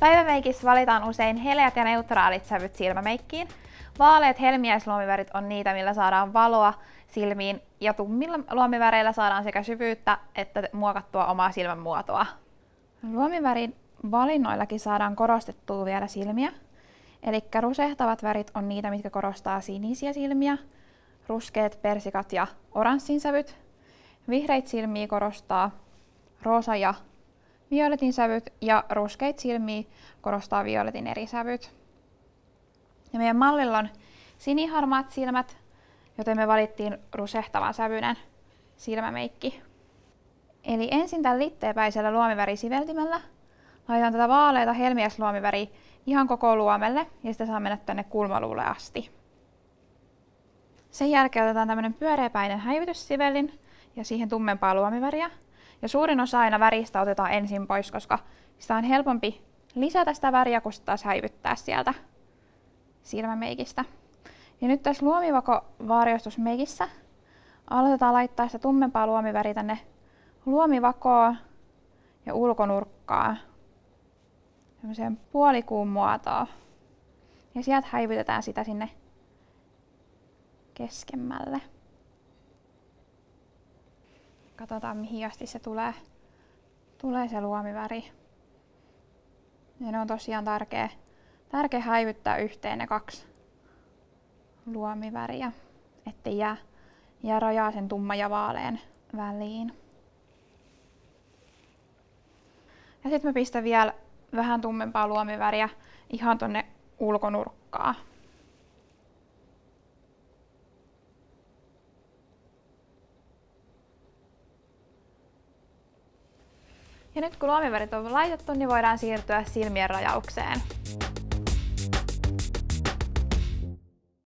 Päivämeikissä valitaan usein heleät ja neutraalit sävyt silmämeikkiin. Vaaleat helmiäisluomivärit on niitä, millä saadaan valoa silmiin ja tummilla luomiväreillä saadaan sekä syvyyttä että muokattua omaa silmän muotoa. Luomivärin valinnoillakin saadaan korostettua vielä silmiä. Eli rusehtavat värit on niitä, mitkä korostaa sinisiä silmiä, ruskeat, persikat ja oranssin sävyt. Vihreitä silmiä korostaa roosa ja Violetin sävyt ja ruskeit silmiä korostaa violetin eri sävyt. Ja meidän mallilla on siniharmaat silmät, joten me valittiin rusehtavan sävyinen silmämeikki. Eli ensin tällä litteepäisellä luomivärisiveltimellä laitan tätä vaaleita helmiäsluomiväriä ihan koko luomelle ja sitä saa mennä tänne kulmaluulle asti. Sen jälkeen otetaan tämmöinen pyöreäpäinen häivytyssivellin ja siihen tummempaa luomiväriä ja suurin osa aina väristä otetaan ensin pois, koska sitä on helpompi lisätä sitä väriä, kun sitä häivyttää sieltä silmämeikistä. Ja nyt tässä luomivako varjostusmeikissä aloitetaan laittaa sitä tummempaa luomiväriä tänne luomivakoon ja ulkonurkkaan. tämmöiseen puolikuun muotoon. Ja sieltä häivytetään sitä sinne keskemmälle. Katsotaan mihin asti se tulee, tulee se luomiväri. Ja ne on tosiaan tärkeä, tärkeä häivyttää yhteen ne kaksi luomiväriä, ettei jää, jää rajaa sen tumma ja vaaleen väliin. Ja sitten mä pistän vielä vähän tummempaa luomiväriä ihan tonne ulkonurkkaan. Ja nyt kun luomivärit on laitettu, niin voidaan siirtyä silmien rajaukseen.